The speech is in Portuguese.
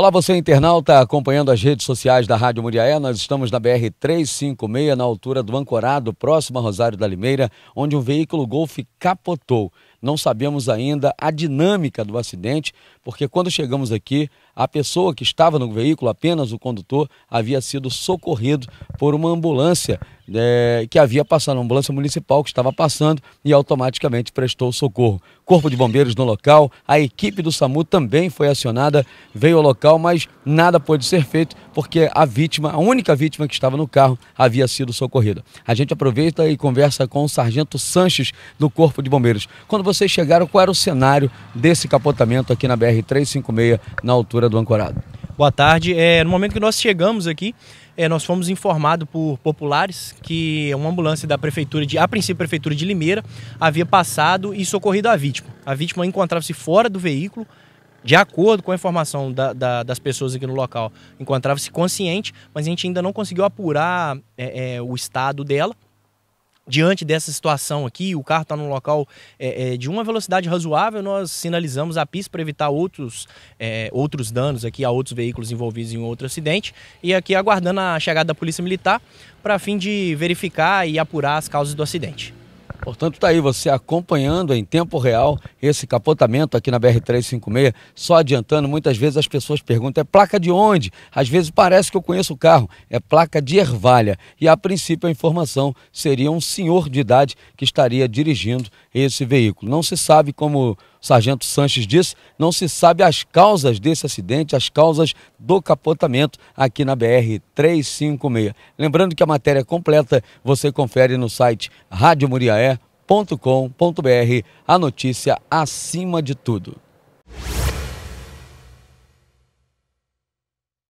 Olá, você internauta acompanhando as redes sociais da Rádio Muriaé. Nós estamos na BR 356, na altura do Ancorado, próximo a Rosário da Limeira, onde um veículo Golf capotou. Não sabemos ainda a dinâmica do acidente, porque quando chegamos aqui, a pessoa que estava no veículo, apenas o condutor, havia sido socorrido por uma ambulância é, que havia passado, uma ambulância municipal que estava passando e automaticamente prestou socorro. Corpo de Bombeiros no local, a equipe do SAMU também foi acionada, veio ao local, mas nada pôde ser feito porque a vítima, a única vítima que estava no carro, havia sido socorrida. A gente aproveita e conversa com o Sargento Sanches do Corpo de Bombeiros. Quando vocês chegaram, qual era o cenário desse capotamento aqui na BR-356, na altura do Ancorado? Boa tarde. É, no momento que nós chegamos aqui, é, nós fomos informados por populares que uma ambulância da prefeitura de, a princípio prefeitura de Limeira, havia passado e socorrido a vítima. A vítima encontrava-se fora do veículo, de acordo com a informação da, da, das pessoas aqui no local, encontrava-se consciente, mas a gente ainda não conseguiu apurar é, é, o estado dela diante dessa situação aqui, o carro está num local é, é, de uma velocidade razoável, nós sinalizamos a pista para evitar outros, é, outros danos aqui a outros veículos envolvidos em outro acidente e aqui aguardando a chegada da Polícia Militar para fim de verificar e apurar as causas do acidente. Portanto, está aí você acompanhando em tempo real esse capotamento aqui na BR-356. Só adiantando, muitas vezes as pessoas perguntam: é placa de onde? Às vezes parece que eu conheço o carro, é placa de ervalha. E a princípio a informação seria um senhor de idade que estaria dirigindo esse veículo. Não se sabe como sargento Sanches disse, não se sabe as causas desse acidente, as causas do capotamento aqui na BR 356. Lembrando que a matéria completa você confere no site radiomuriaé.com.br, a notícia acima de tudo.